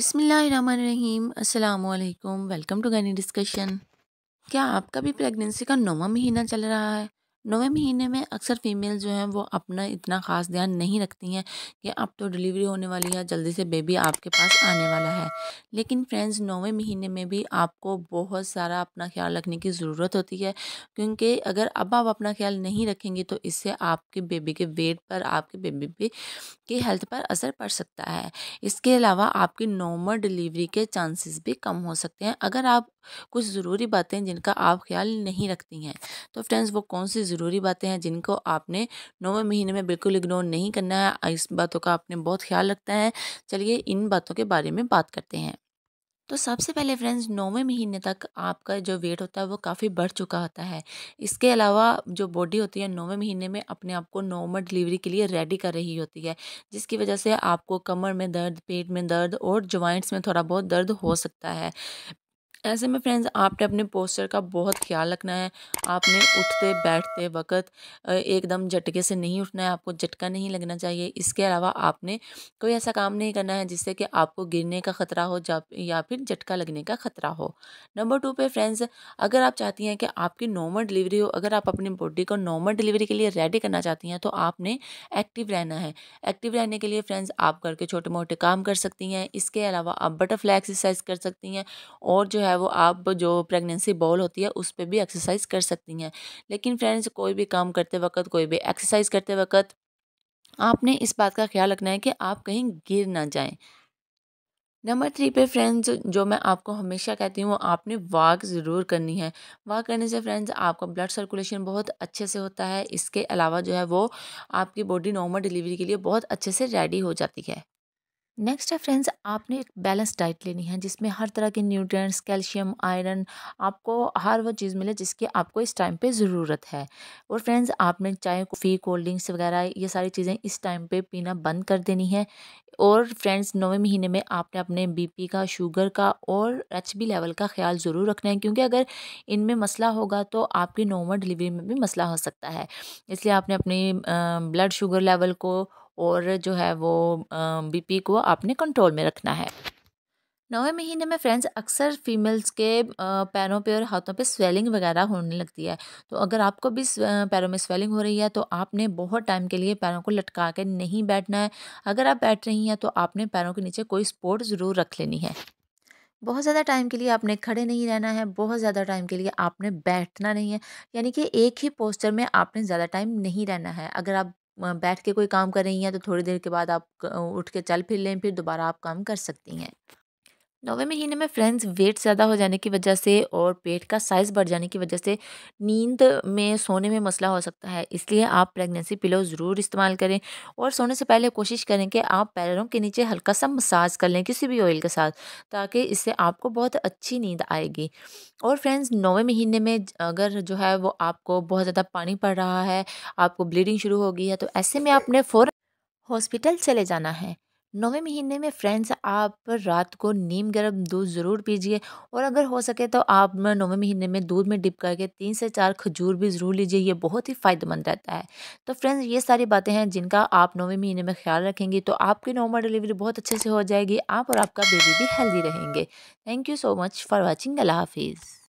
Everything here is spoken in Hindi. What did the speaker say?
बिसमीम् अल्लाम वेलकम टू गनी डिस्कशन क्या आपका भी प्रेगनेंसी का नौवा महीना चल रहा है नौवें महीने में अक्सर फीमेल जो हैं वो अपना इतना ख़ास ध्यान नहीं रखती हैं कि अब तो डिलीवरी होने वाली है जल्दी से बेबी आपके पास आने वाला है लेकिन फ्रेंड्स नौवें महीने में भी आपको बहुत सारा अपना ख्याल रखने की ज़रूरत होती है क्योंकि अगर अब आप अपना ख्याल नहीं रखेंगे तो इससे आपके बेबी के वेट पर आपके बेबी की हेल्थ पर असर पड़ सकता है इसके अलावा आपकी नॉर्मल डिलीवरी के चांसेस भी कम हो सकते हैं अगर आप कुछ ज़रूरी बातें जिनका आप ख्याल नहीं रखती हैं तो फ्रेंड्स वो कौन सी ज़रूरी बातें हैं जिनको आपने नौवें महीने में बिल्कुल इग्नोर नहीं करना है इस बातों का आपने बहुत ख्याल रखना है चलिए इन बातों के बारे में बात करते हैं तो सबसे पहले फ्रेंड्स नौवें महीने तक आपका जो वेट होता है वो काफ़ी बढ़ चुका होता है इसके अलावा जो बॉडी होती है नौवें महीने में अपने आप को नॉर्मल डिलीवरी के लिए रेडी कर रही होती है जिसकी वजह से आपको कमर में दर्द पेट में दर्द और ज्वाइंट्स में थोड़ा बहुत दर्द हो सकता है ऐसे में फ्रेंड्स आपने अपने पोस्चर का बहुत ख्याल रखना है आपने उठते बैठते वक्त एकदम झटके से नहीं उठना है आपको झटका नहीं लगना चाहिए इसके अलावा आपने कोई ऐसा काम नहीं करना है जिससे कि आपको गिरने का ख़तरा हो या फिर झटका लगने का ख़तरा हो नंबर टू पे फ्रेंड्स अगर आप चाहती हैं कि आपकी नॉर्मल डिलीवरी हो अगर आप अपनी बॉडी को नॉर्मल डिलीवरी के लिए रेडी करना चाहती हैं तो आपने एक्टिव रहना है एक्टिव रहने के लिए फ्रेंड्स आप करके छोटे मोटे काम कर सकती हैं इसके अलावा आप बटरफ्लाई एक्सरसाइज कर सकती हैं और जो है है वो आप जो प्रेगनेंसी बॉल होती है उस पर भी एक्सरसाइज कर सकती हैं लेकिन फ्रेंड्स कोई भी काम करते वक्त कोई भी एक्सरसाइज करते वक्त आपने इस बात का ख्याल रखना है कि आप कहीं गिर ना जाएं नंबर थ्री पे फ्रेंड्स जो मैं आपको हमेशा कहती हूँ आपने वॉक ज़रूर करनी है वॉक करने से फ्रेंड्स आपका ब्लड सर्कुलेशन बहुत अच्छे से होता है इसके अलावा जो है वो आपकी बॉडी नॉर्मल डिलीवरी के लिए बहुत अच्छे से रेडी हो जाती है नेक्स्ट है फ्रेंड्स आपने एक बैलेंस डाइट लेनी है जिसमें हर तरह के न्यूट्रिएंट्स कैल्शियम आयरन आपको हर वो चीज़ मिले जिसकी आपको इस टाइम पे ज़रूरत है और फ्रेंड्स आपने चाय कॉफ़ी कोल्ड ड्रिंक्स वगैरह ये सारी चीज़ें इस टाइम पे पीना बंद कर देनी है और फ्रेंड्स नौवें महीने में आपने अपने बी का शुगर का और एच लेवल का ख्याल ज़रूर रखना है क्योंकि अगर इनमें मसला होगा तो आपकी नॉर्मल डिलीवरी में भी मसला हो सकता है इसलिए आपने अपने ब्लड शुगर लेवल को और जो है वो बीपी को आपने कंट्रोल में रखना है नौवें महीने में फ्रेंड्स अक्सर फीमेल्स के पैरों पे और हाथों पे स्वेलिंग वगैरह होने लगती है तो अगर आपको भी पैरों में स्वेलिंग हो रही है तो आपने बहुत टाइम के लिए पैरों को लटका के नहीं बैठना है अगर आप बैठ रही हैं तो आपने पैरों के नीचे कोई स्पोर्ट ज़रूर रख लेनी है बहुत ज़्यादा टाइम के लिए आपने खड़े नहीं रहना है बहुत ज़्यादा टाइम के लिए आपने बैठना नहीं है यानी कि एक ही पोस्टर में आपने ज़्यादा टाइम नहीं रहना है अगर आप बैठ के कोई काम कर रही हैं तो थोड़ी देर के बाद आप उठ के चल फिर लें फिर दोबारा आप काम कर सकती हैं नौवे महीने में फ्रेंड्स वेट ज़्यादा हो जाने की वजह से और पेट का साइज़ बढ़ जाने की वजह से नींद में सोने में मसला हो सकता है इसलिए आप प्रेगनेंसी पिलो ज़रूर इस्तेमाल करें और सोने से पहले कोशिश करें कि आप पैरों के नीचे हल्का सा मसाज कर लें किसी भी ऑयल के साथ ताकि इससे आपको बहुत अच्छी नींद आएगी और फ्रेंड्स नौवे महीने में अगर जो है वो आपको बहुत ज़्यादा पानी पड़ रहा है आपको ब्लीडिंग शुरू हो गई है तो ऐसे में आपने फ़ौर हॉस्पिटल चले जाना है नौवें महीने में फ्रेंड्स आप रात को नीम गर्म दूध ज़रूर पीजिए और अगर हो सके तो आप नौवें महीने में दूध में डिप करके तीन से चार खजूर भी ज़रूर लीजिए ये बहुत ही फ़ायदेमंद रहता है तो फ्रेंड्स ये सारी बातें हैं जिनका आप नौवें महीने में ख्याल रखेंगी तो आपकी नॉर्मल डिलीवरी बहुत अच्छे से हो जाएगी आप और आपका बेबी भी हेल्दी रहेंगे thank you so much for watching अल्लाह हाफिज़